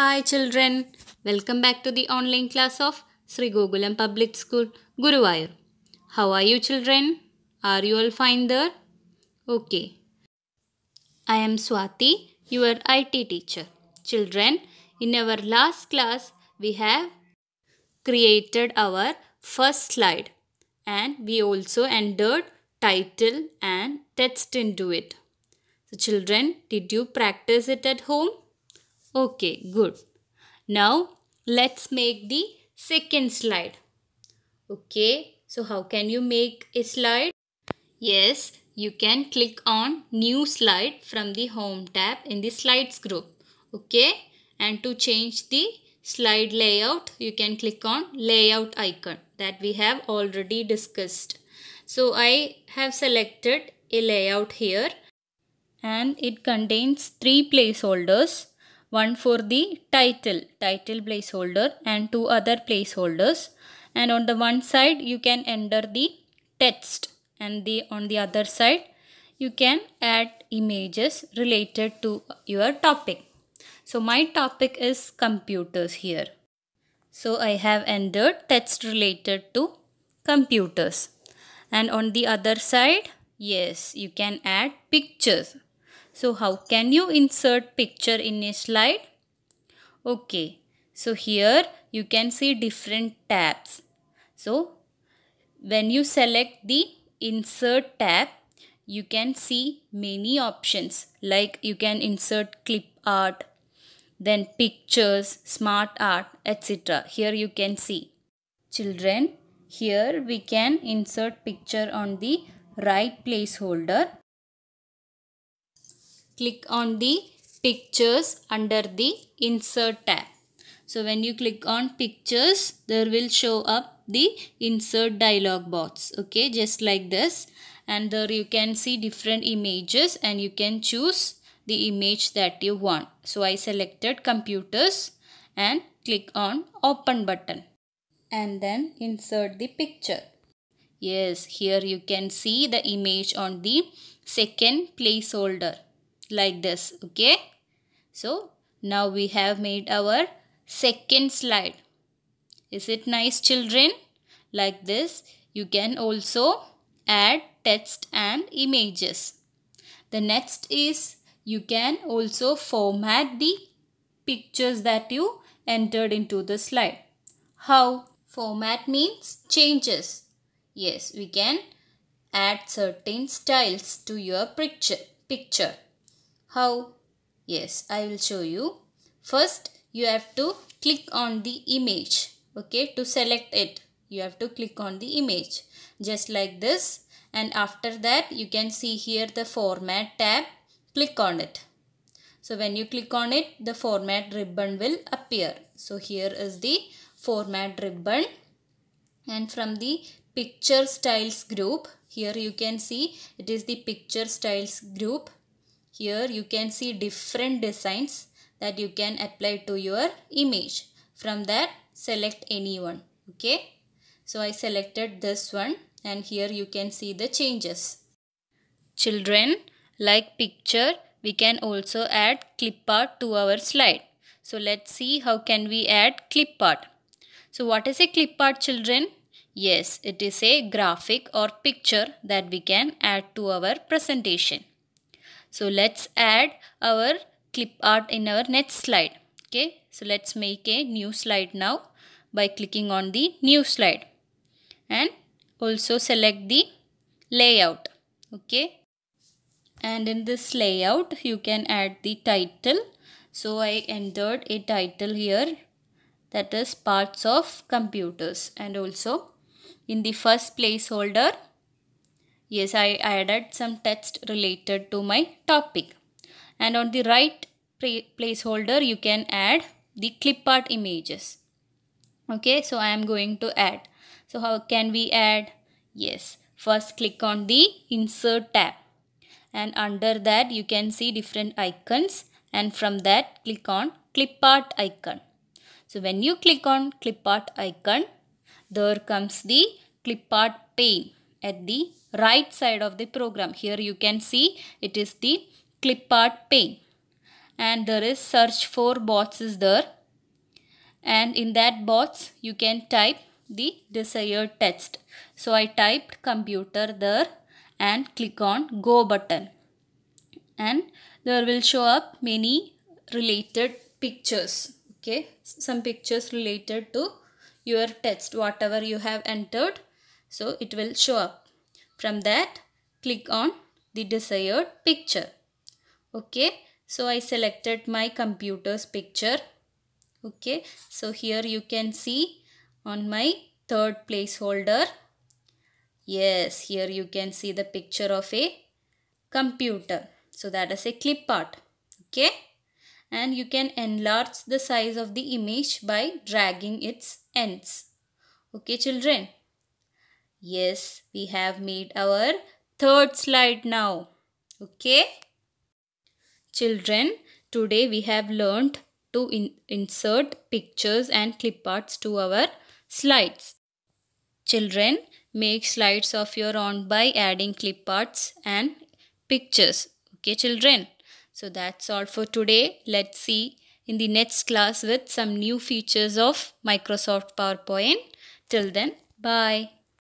Hi children, welcome back to the online class of Sri Gogulam Public School, Guruvayur. How are you children? Are you all fine there? Okay. I am Swati, your IT teacher. Children, in our last class, we have created our first slide and we also entered title and text into it. So children, did you practice it at home? Okay, good. Now let's make the second slide. Okay, so how can you make a slide? Yes, you can click on new slide from the home tab in the slides group. Okay, and to change the slide layout, you can click on layout icon that we have already discussed. So I have selected a layout here and it contains three placeholders one for the title, title placeholder and two other placeholders. And on the one side, you can enter the text and the on the other side, you can add images related to your topic. So my topic is computers here. So I have entered text related to computers. And on the other side, yes, you can add pictures so how can you insert picture in a slide? Okay, so here you can see different tabs. So when you select the insert tab, you can see many options like you can insert clip art, then pictures, smart art, etc. Here you can see. Children, here we can insert picture on the right placeholder click on the pictures under the insert tab. So when you click on pictures, there will show up the insert dialog box. Okay, just like this. And there you can see different images and you can choose the image that you want. So I selected computers and click on open button. And then insert the picture. Yes, here you can see the image on the second placeholder like this okay so now we have made our second slide is it nice children like this you can also add text and images the next is you can also format the pictures that you entered into the slide how format means changes yes we can add certain styles to your picture picture how? Yes, I will show you. First, you have to click on the image. Okay, to select it, you have to click on the image. Just like this. And after that, you can see here the format tab. Click on it. So when you click on it, the format ribbon will appear. So here is the format ribbon. And from the picture styles group, here you can see it is the picture styles group here you can see different designs that you can apply to your image. From that select any one. Okay. So I selected this one and here you can see the changes. Children, like picture, we can also add clip art to our slide. So let's see how can we add clip art. So what is a clip art children? Yes, it is a graphic or picture that we can add to our presentation. So let's add our clip art in our next slide. Okay, so let's make a new slide now by clicking on the new slide and also select the layout. Okay, and in this layout you can add the title. So I entered a title here that is parts of computers and also in the first placeholder Yes, I added some text related to my topic. And on the right placeholder, you can add the clip art images. Okay, so I am going to add. So how can we add? Yes, first click on the insert tab. And under that, you can see different icons. And from that, click on clip art icon. So when you click on clip art icon, there comes the clip art pane at the right side of the program. Here you can see it is the clipart pane and there is search for bots is there and in that box you can type the desired text. So I typed computer there and click on go button and there will show up many related pictures okay some pictures related to your text whatever you have entered so it will show up. From that click on the desired picture. Okay. So I selected my computer's picture. Okay. So here you can see on my third placeholder. Yes, here you can see the picture of a computer. So that is a clip art. Okay. And you can enlarge the size of the image by dragging its ends. Okay children. Yes, we have made our third slide now. Okay? Children, today we have learned to in insert pictures and clip arts to our slides. Children, make slides of your own by adding clip arts and pictures. Okay, children? So that's all for today. Let's see in the next class with some new features of Microsoft PowerPoint. Till then, bye.